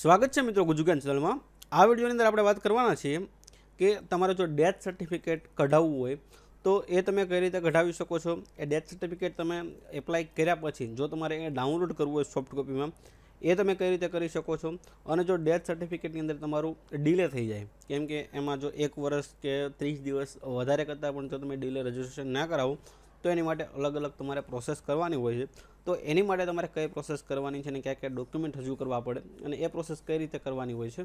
સ્વાગત છે મિત્રો ગુજુગાન ચેનલમાં આ વિડીયોની અંદર આપણે વાત કરવાના છીએ કે તમારે જો ડેથ સર્ટિફિકેટ કઢાવવું હોય તો એ તમે કઈ રીતે કઢાવી શકો છો એ ડેથ સર્ટિફિકેટ તમે એપ્લાય કર્યા પછી જો તમારે એ ડાઉનલોડ કરવું હોય સોફ્ટ કોપીમાં એ તમે કઈ રીતે કરી શકો છો અને જો ડેથ સર્ટિફિકેટની અંદર તમારું ડીલે થઈ જાય કેમ કે એમાં જો એક વર્ષ કે ત્રીસ દિવસ વધારે કરતાં પણ જો તમે ડીલે રજિસ્ટ્રેશન ના કરાવો તો એની માટે અલગ અલગ તમારે પ્રોસેસ કરવાની હોય છે તો એની માટે તમારે કઈ પ્રોસેસ કરવાની છે અને કયા કયા ડોક્યુમેન્ટ રજૂ કરવા પડે અને એ પ્રોસેસ કઈ રીતે કરવાની હોય છે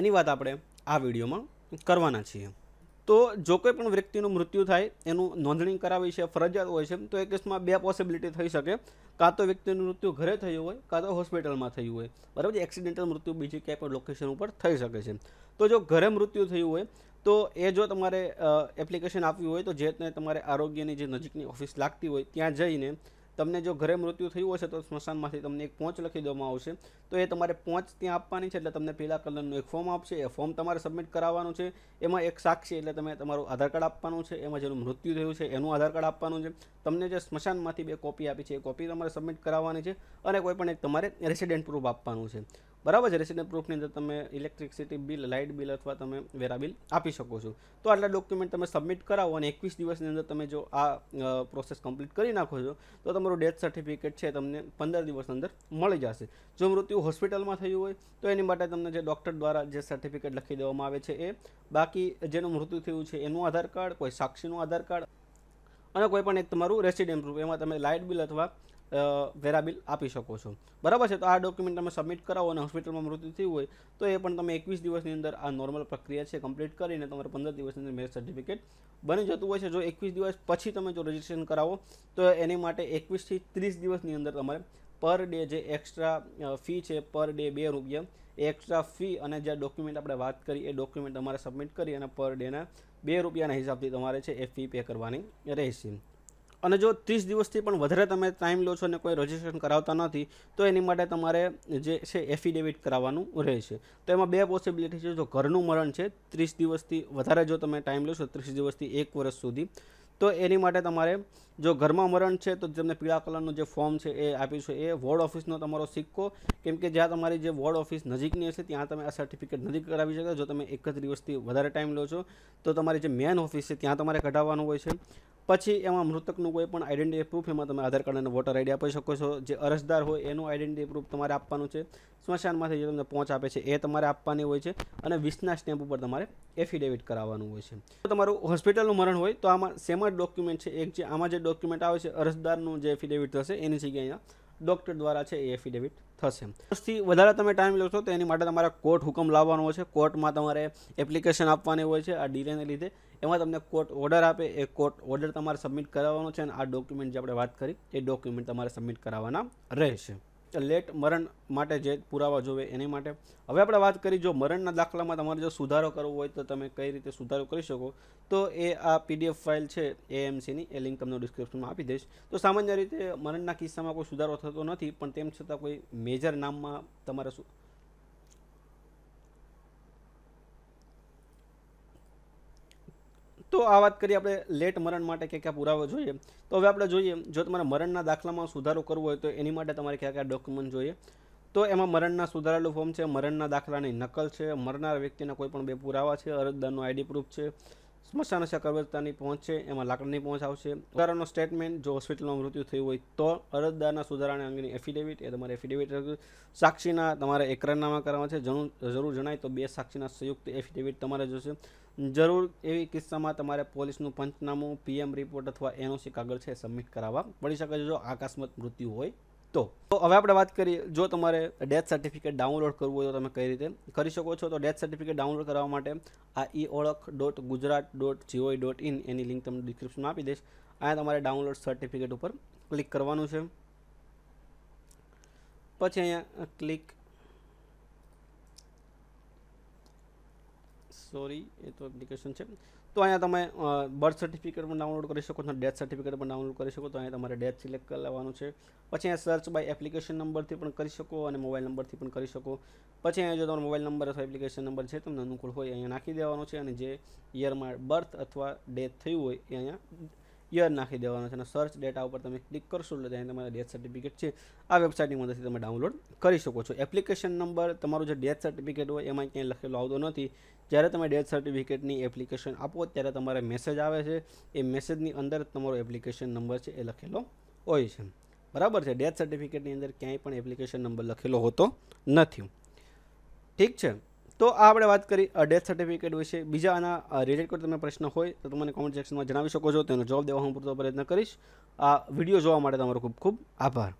એની વાત આપણે આ વિડીયોમાં કરવાના છીએ તો જો કોઈ પણ વ્યક્તિનું મૃત્યુ થાય એનું નોંધણી કરાવી છે ફરજિયાત હોય છે તો એ કેસમાં બે પોસિબિલિટી થઈ શકે કાં તો વ્યક્તિનું મૃત્યુ ઘરે થયું હોય કાં તો હોસ્પિટલમાં થયું હોય બરાબર છે એક્સિડેન્ટલ મૃત્યુ બીજી ક્યાંય પણ લોકેશન ઉપર થઈ શકે છે તો જો ઘરે મૃત્યુ થયું હોય તો એ જો તમારે એપ્લિકેશન આપવી હોય તો જે તમારે આરોગ્યની જે નજીકની ઓફિસ લાગતી હોય ત્યાં જઈને તમને જો ઘરે મૃત્યુ થયું હશે તો સ્મશાનમાંથી તમને એક પહોંચ લખી દેવામાં આવશે તો એ તમારે પહોંચ ત્યાં આપવાની છે એટલે તમને પીળા કલરનું એક ફોર્મ આપશે એ ફોર્મ તમારે સબમિટ કરાવવાનું છે એમાં એક સાક્ષી એટલે તમે તમારું આધાર કાર્ડ આપવાનું છે એમાં જેનું મૃત્યુ થયું છે એનું આધાર કાર્ડ આપવાનું છે તમને જે સ્મશાનમાંથી બે કોપી આપી છે એ કોપી તમારે સબમિટ કરાવવાની છે અને કોઈ પણ એક તમારે રેસિડેન્ટ પ્રૂફ આપવાનું છે બરાબર છે રેસિડેન્ટ પ્રૂફની અંદર તમે ઇલેક્ટ્રિસિટી બિલ લાઇટ બિલ અથવા તમે વેરા બિલ આપી શકો છો તો આટલા ડોક્યુમેન્ટ તમે સબમિટ કરાવો અને એકવીસ દિવસની અંદર તમે જો આ પ્રોસેસ કમ્પ્લીટ કરી નાખો છો તો તમારું ડેથ સર્ટિફિકેટ છે તમને પંદર દિવસની અંદર મળી જશે જો મૃત્યુ હોસ્પિટલમાં થયું હોય તો એની માટે તમને જે ડૉક્ટર દ્વારા જે સર્ટિફિકેટ લખી દેવામાં આવે છે એ બાકી જેનું મૃત્યુ થયું છે એનું આધાર કાર્ડ કોઈ સાક્ષીનું આધાર કાર્ડ અને કોઈ પણ એક તમારું રેસિડેન્ટ પ્રૂફ એમાં તમે લાઇટ બિલ અથવા વેરાબિલ આપી શકો છો બરાબર છે તો આ ડોક્યુમેન્ટ તમે સબમિટ કરાવો અને હોસ્પિટલમાં મૃત્યુ થયું હોય તો એ પણ તમે એકવીસ દિવસની અંદર આ નોર્મલ પ્રક્રિયા છે કમ્પ્લીટ કરીને તમારે પંદર દિવસની અંદર મેરેજ સર્ટિફિકેટ બની જતું હોય છે જો એકવીસ દિવસ પછી તમે જો રજિસ્ટ્રેશન કરાવો તો એની માટે એકવીસથી ત્રીસ દિવસની અંદર તમારે પર ડે જે એક્સ્ટ્રા ફી છે પર ડે બે રૂપિયા એક્સ્ટ્રા ફી અને જે ડોક્યુમેન્ટ આપણે વાત કરી એ ડોક્યુમેન્ટ તમારે સબમિટ કરી અને પર ડેના બે રૂપિયાના હિસાબથી તમારે છે એ ફી પે કરવાની રહેશે અને જો ત્રીસ દિવસથી પણ વધારે તમે ટાઈમ લો છો અને કોઈ રજીસ્ટ્રેશન કરાવતા નથી તો એની માટે તમારે જે છે એફિડેવિટ કરાવવાનું રહે છે તો એમાં બે પોસિબિલિટી છે જો ઘરનું મરણ છે ત્રીસ દિવસથી વધારે જો તમે ટાઈમ લો છો ત્રીસ દિવસથી એક વર્ષ સુધી તો એની માટે તમારે જો ઘરમાં મરણ છે તો તમને પીળા કલરનું જે ફોર્મ છે એ આપ્યું છે એ વોર્ડ ઓફિસનો તમારો સિક્કો કેમ કે જ્યાં તમારી જે વોર્ડ ઓફિસ નજીકની હશે ત્યાં તમે આ સર્ટિફિકેટ નથી કરાવી શકતા જો તમે એક જ દિવસથી વધારે ટાઈમ લો છો તો તમારી જે મેન ઓફિસ છે ત્યાં તમારે કઢાવવાનું હોય છે પછી એમાં મૃતકનું કોઈ પણ આઈડેન્ટિટી પ્રૂફ એમાં તમે આધાર કાર્ડ અને વોટર આઈડી આપી શકો છો જે અરજદાર હોય એનું આઈડેન્ટિટી પ્રૂફ તમારે આપવાનું છે સ્મશાનમાંથી જે તમને પહોંચ આપે છે એ તમારે આપવાની હોય છે અને વીસના સ્ટેમ્પ ઉપર તમારે એફિડેવિટ કરાવવાનું હોય છે તો તમારું હોસ્પિટલનું મરણ હોય તો આમાં સેમ જ ડોક્યુમેન્ટ છે એક જે આમાં જે ડોક્યુમેન્ટ આવે છે અરજદારનું જે એફિડેવિટ થશે એની જગ્યાએ અહીંયા ડૉક્ટર દ્વારા છે એ એફિડેવિટ થશે દસથી વધારે તમે ટાઈમ લો છો તો એની માટે તમારે કોર્ટ હુકમ લાવવાનો છે કોર્ટમાં તમારે એપ્લિકેશન આપવાની હોય છે આ ડીલેને લીધે એમાં તમને કોર્ટ ઓર્ડર આપે એ કોર્ટ ઓર્ડર તમારે સબમિટ કરાવવાનો છે અને આ ડોક્યુમેન્ટ જે આપણે વાત કરી એ ડોક્યુમેન્ટ તમારે સબમિટ કરાવવાના રહેશે લેટ મરણ માટે જે પુરાવા જોવે એની માટે હવે આપણે વાત કરી જો મરણના દાખલામાં તમારે જો સુધારો કરવો હોય તો તમે કઈ રીતે સુધારો કરી શકો તો એ આ પીડીએફ ફાઇલ છે એએમસીની એ લિંક તમને ડિસ્ક્રિપ્શનમાં આપી દઈશ તો સામાન્ય રીતે મરણના કિસ્સામાં કોઈ સુધારો થતો નથી પણ તેમ છતાં કોઈ મેજર નામમાં તમારે તો આ વાત કરીએ આપણે લેટ મરણ માટે કયા કયા પુરાવા જોઈએ તો હવે આપણે જોઈએ જો તમારે મરણના દાખલામાં સુધારો કરવો હોય તો એની માટે તમારે કયા કયા ડોક્યુમેન્ટ જોઈએ તો એમાં મરણના સુધારેલું ફોર્મ છે મરણના દાખલાની નકલ છે મરનાર વ્યક્તિના કોઈ પણ બે પુરાવા છે અરજદારનું આઈડી પ્રૂફ છે સ્મશાન કરવતાની પહોંચ છે એમાં લાકડાની પહોંચ આવશે સુધારાનો સ્ટેટમેન્ટ જો હોસ્પિટલમાં મૃત્યુ થયું હોય તો અરજદારના સુધારાને અંગેની એફિડેવિટ એ તમારે એફિડેવિટ સાક્ષીના તમારે એકરારનામા કરવા છે જરૂર જણાય તો બે સાક્ષીના સંયુક્ત એફિડેવિટ તમારે જોશે જરૂર એવી કિસ્સામાં તમારે પોલીસનું પંચનામું પીએમ રિપોર્ટ અથવા એનઓસી કાગળ છે સબમિટ કરાવવા પડી શકે છે જો અકસ્માત મૃત્યુ હોય તો હવે આપણે વાત કરીએ જો તમારે ડેથ સર્ટિફિકેટ ડાઉનલોડ કરવું હોય તો તમે કઈ રીતે કરી શકો છો તો ડેથ સર્ટિફિકેટ ડાઉનલોડ કરવા માટે આ e Olakh dot Gujarat dot GOI dot in એની લિંક તમને ડિસ્ક્રિપ્શનમાં આપી દઈશ અહીંયા તમારે ડાઉનલોડ સર્ટિફિકેટ ઉપર ક્લિક કરવાનું છે પછી અહીંયા ક્લિક સોરી એ તો એપ્લિકેશન છે તો અહીંયા તમે બર્થ સર્ટિફિકેટ પણ ડાઉનલોડ કરી શકો છો ડેથ સર્ટિફિકેટ પણ ડાઉનલોડ કરી શકો તો અહીંયા તમારે ડેથ સિલેક્ટ કરી લેવાનું છે પછી અહીંયા સર્ચ બાય એપ્લિકેશન નંબરથી પણ કરી શકો અને મોબાઈલ નંબરથી પણ કરી શકો પછી અહીંયા જો તમારો મોબાઈલ નંબર અથવા એપ્લિકેશન નંબર છે તમને અનુકૂળ હોય અહીંયા નાખી દેવાનો છે અને જે યરમાં બર્થ અથવા ડેથ થયું હોય એ અહીંયા યર નાખી દેવાનો છે અને સર્ચ ડેટા ઉપર તમે ક્લિક કરશો એટલે ત્યાં તમારા ડેથ સર્ટિફિકેટ છે આ વેબસાઇટની મદદથી તમે ડાઉનલોડ કરી શકો છો એપ્લિકેશન નંબર તમારું જે ડેથ સર્ટિફિકેટ હોય એમાં ક્યાંય લખેલો આવતો નથી જ્યારે તમે ડેથ સર્ટિફિકેટની એપ્લિકેશન આપો ત્યારે તમારે મેસેજ આવે છે એ મેસેજની અંદર તમારો એપ્લિકેશન નંબર છે એ લખેલો હોય છે બરાબર છે ડેથ સર્ટિફિકેટની અંદર ક્યાંય પણ એપ્લિકેશન નંબર લખેલો હોતો નથી ઠીક છે તો આ આપણે વાત કરી ડેથ સર્ટિફિકેટ વિશે બીજા આના રિલેટેડ કોઈ તમને પ્રશ્ન હોય તો તમે મને કોમેન્ટ સેક્શનમાં જણાવી શકો છો તેનો જવાબ દેવા હું પૂરતો પ્રયત્ન કરીશ આ વિડીયો જોવા માટે તમારો ખૂબ ખૂબ આભાર